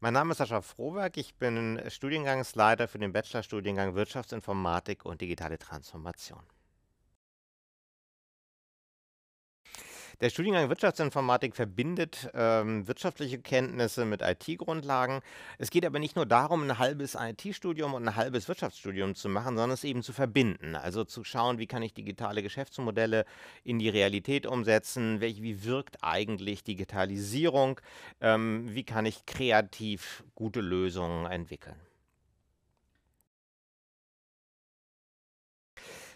Mein Name ist Sascha Frohberg. Ich bin Studiengangsleiter für den Bachelorstudiengang Wirtschaftsinformatik und digitale Transformation. Der Studiengang Wirtschaftsinformatik verbindet ähm, wirtschaftliche Kenntnisse mit IT-Grundlagen. Es geht aber nicht nur darum, ein halbes IT-Studium und ein halbes Wirtschaftsstudium zu machen, sondern es eben zu verbinden. Also zu schauen, wie kann ich digitale Geschäftsmodelle in die Realität umsetzen, welche, wie wirkt eigentlich Digitalisierung, ähm, wie kann ich kreativ gute Lösungen entwickeln.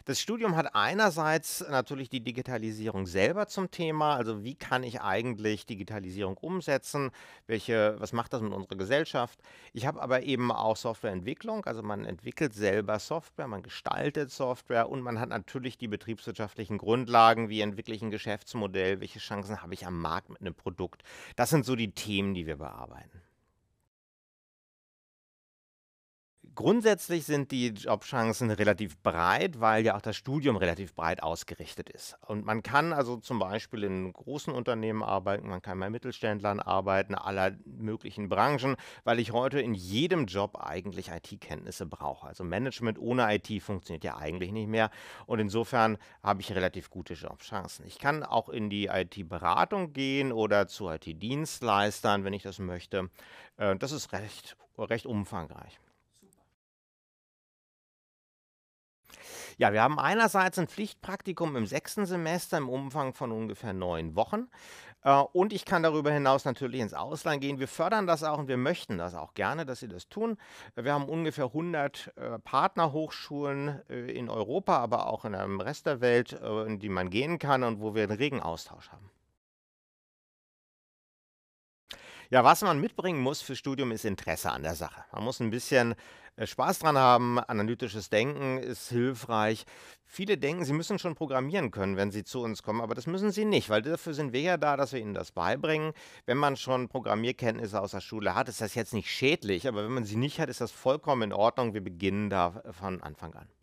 Das Studium hat einerseits natürlich die Digitalisierung selber zum Thema, also wie kann ich eigentlich Digitalisierung umsetzen, welche, was macht das mit unserer Gesellschaft. Ich habe aber eben auch Softwareentwicklung, also man entwickelt selber Software, man gestaltet Software und man hat natürlich die betriebswirtschaftlichen Grundlagen, wie entwickle ich ein Geschäftsmodell, welche Chancen habe ich am Markt mit einem Produkt. Das sind so die Themen, die wir bearbeiten. Grundsätzlich sind die Jobchancen relativ breit, weil ja auch das Studium relativ breit ausgerichtet ist. Und man kann also zum Beispiel in großen Unternehmen arbeiten, man kann bei Mittelständlern arbeiten, aller möglichen Branchen, weil ich heute in jedem Job eigentlich IT-Kenntnisse brauche. Also Management ohne IT funktioniert ja eigentlich nicht mehr. Und insofern habe ich relativ gute Jobchancen. Ich kann auch in die IT-Beratung gehen oder zu IT-Dienstleistern, wenn ich das möchte. Äh, das ist recht, recht umfangreich. Ja, wir haben einerseits ein Pflichtpraktikum im sechsten Semester im Umfang von ungefähr neun Wochen. Äh, und ich kann darüber hinaus natürlich ins Ausland gehen. Wir fördern das auch und wir möchten das auch gerne, dass Sie das tun. Wir haben ungefähr 100 äh, Partnerhochschulen äh, in Europa, aber auch in dem Rest der Welt, in die man gehen kann und wo wir einen regen Austausch haben. Ja, was man mitbringen muss fürs Studium, ist Interesse an der Sache. Man muss ein bisschen äh, Spaß dran haben. Analytisches Denken ist hilfreich. Viele denken, sie müssen schon programmieren können, wenn sie zu uns kommen, aber das müssen sie nicht, weil dafür sind wir ja da, dass wir ihnen das beibringen. Wenn man schon Programmierkenntnisse aus der Schule hat, ist das jetzt nicht schädlich, aber wenn man sie nicht hat, ist das vollkommen in Ordnung. Wir beginnen da äh, von Anfang an.